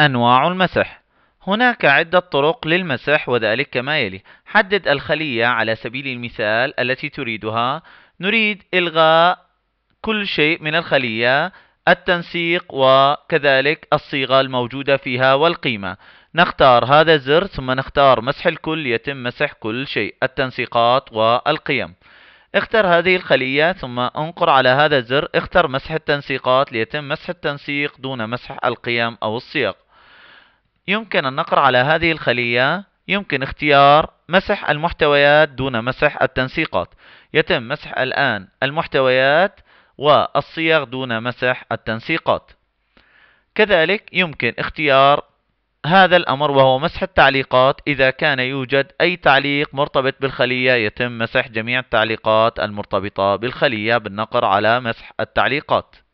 أنواع المسح هناك عدة طرق للمسح وذلك كما يلي حدد الخلية على سبيل المثال التي تريدها نريد إلغاء كل شيء من الخلية التنسيق وكذلك الصيغة الموجودة فيها والقيمة نختار هذا الزر ثم نختار مسح الكل يتم مسح كل شيء التنسيقات والقيم اختر هذه الخلية ثم انقر على هذا الزر اختر مسح التنسيقات ليتم مسح التنسيق دون مسح القيم أو الصيغ يمكن أن نقرأ على هذه الخلية يمكن اختيار مسح المحتويات دون مسح التنسيقات يتم مسح الآن المحتويات والصيغ دون مسح التنسيقات كذلك يمكن اختيار هذا الأمر وهو مسح التعليقات إذا كان يوجد أي تعليق مرتبط بالخلية يتم مسح جميع التعليقات المرتبطة بالخلية بالنقر على مسح التعليقات